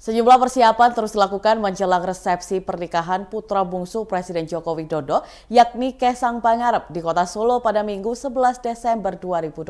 Sejumlah persiapan terus dilakukan menjelang resepsi pernikahan putra bungsu Presiden Joko Widodo yakni Kesang Pangarep di kota Solo pada Minggu 11 Desember 2022.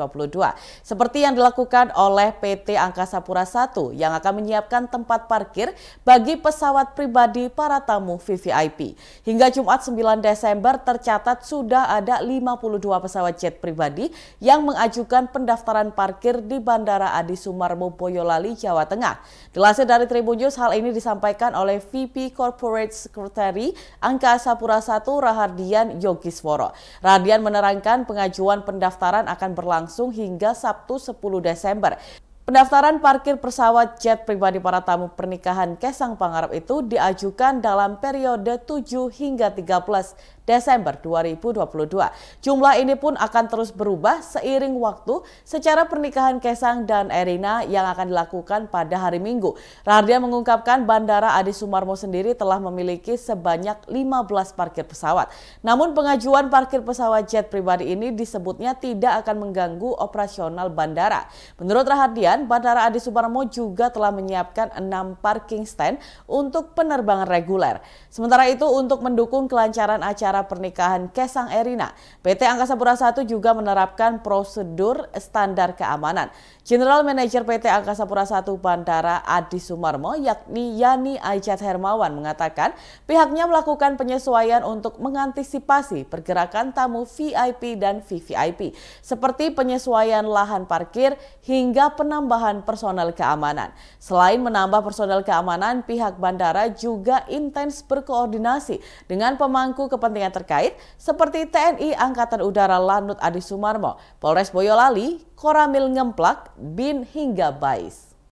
Seperti yang dilakukan oleh PT Angkasa Pura I yang akan menyiapkan tempat parkir bagi pesawat pribadi para tamu VVIP. Hingga Jumat 9 Desember tercatat sudah ada 52 pesawat jet pribadi yang mengajukan pendaftaran parkir di Bandara Adi Sumarmo Boyolali, Jawa Tengah. Dilansir dari Tribunnews hal ini disampaikan oleh VP Corporate Secretary Angkasa Pura I Rahardian Yogisworo. Rahardian menerangkan pengajuan pendaftaran akan berlangsung hingga Sabtu 10 Desember. Pendaftaran parkir pesawat jet pribadi para tamu pernikahan Kesang Pangarap itu diajukan dalam periode 7 hingga 13 Desember 2022. Jumlah ini pun akan terus berubah seiring waktu secara pernikahan Kesang dan Erina yang akan dilakukan pada hari Minggu. Rardia mengungkapkan Bandara Adi Sumarmo sendiri telah memiliki sebanyak 15 parkir pesawat. Namun pengajuan parkir pesawat jet pribadi ini disebutnya tidak akan mengganggu operasional bandara. Menurut Rahardian, Bandara Adi Sumarmo juga telah menyiapkan 6 parking stand untuk penerbangan reguler. Sementara itu untuk mendukung kelancaran acara acara pernikahan Kesang Erina. PT Angkasa Pura I juga menerapkan prosedur standar keamanan. General Manager PT Angkasa Pura I Bandara Adi Sumarmo yakni Yani Ajat Hermawan mengatakan pihaknya melakukan penyesuaian untuk mengantisipasi pergerakan tamu VIP dan VVIP seperti penyesuaian lahan parkir hingga penambahan personel keamanan. Selain menambah personel keamanan, pihak bandara juga intens berkoordinasi dengan pemangku kepentingan terkait seperti TNI Angkatan Udara Lanut Adi Sumarmo, Polres Boyolali, Koramil Ngemplak, BIN hingga BAIS.